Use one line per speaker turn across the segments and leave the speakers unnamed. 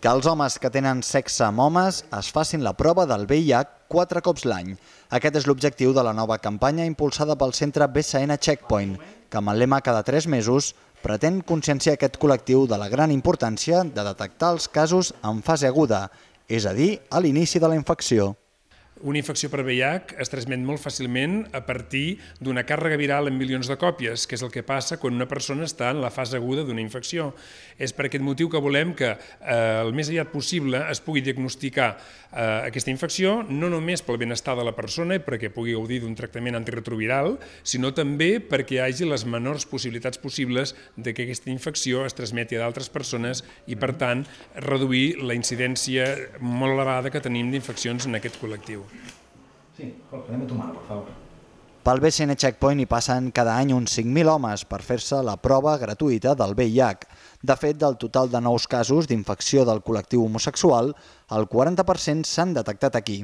que els homes que tenen sexe amb homes es facin la prova del VIH quatre cops l'any. Aquest és l'objectiu de la nova campanya impulsada pel centre BSN Checkpoint, que amb el lema cada tres mesos pretén conscienciar aquest col·lectiu de la gran importància de detectar els casos en fase aguda, és a dir, a l'inici de la infecció. Una
infecció per VIH es transmet molt fàcilment a partir d'una càrrega viral en milions de còpies, que és el que passa quan una persona està en la fase aguda d'una infecció. És per aquest motiu que volem que eh, el més aviat possible es pugui diagnosticar eh, aquesta infecció, no només pel benestar de la persona i perquè pugui gaudir d'un tractament antiretroviral, sinó també perquè hi hagi les menors possibilitats possibles de que aquesta infecció es transmeti a d'altres persones i, per tant, reduir la incidència molt elevada que tenim d'infeccions en aquest col·lectiu.
Sí, favor. Pel BCN Checkpoint hi passen cada any uns 5.000 homes per fer-se la prova gratuïta del VIH. De fet, del total de nous casos d'infecció del col·lectiu homosexual, el 40% s'han detectat aquí.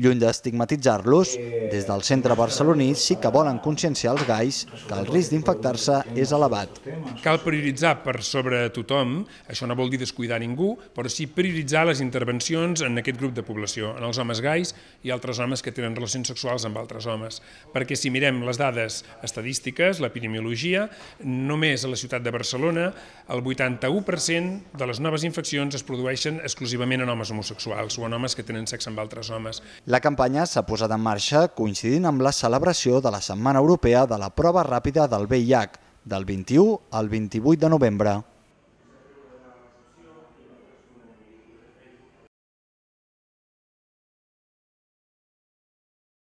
Lluny d'estigmatitzar-los, des del centre barceloní sí que volen conscienciar els gais que el risc d'infectar-se és elevat.
Cal prioritzar per sobre tothom, això no vol dir descuidar ningú, però sí prioritzar les intervencions en aquest grup de població, en els homes gais i altres homes que tenen relacions sexuals amb altres homes. Perquè si mirem les dades estadístiques, l'epidemiologia, només a la ciutat de Barcelona el 81% de les noves infeccions es produeixen exclusivament en homes homosexuals homosexuals o en homes que tenen sexe amb altres homes.
La campanya s'ha posat en marxa coincidint amb la celebració de la Setmana Europea de la Prova Ràpida del VIH, del 21 al 28 de novembre.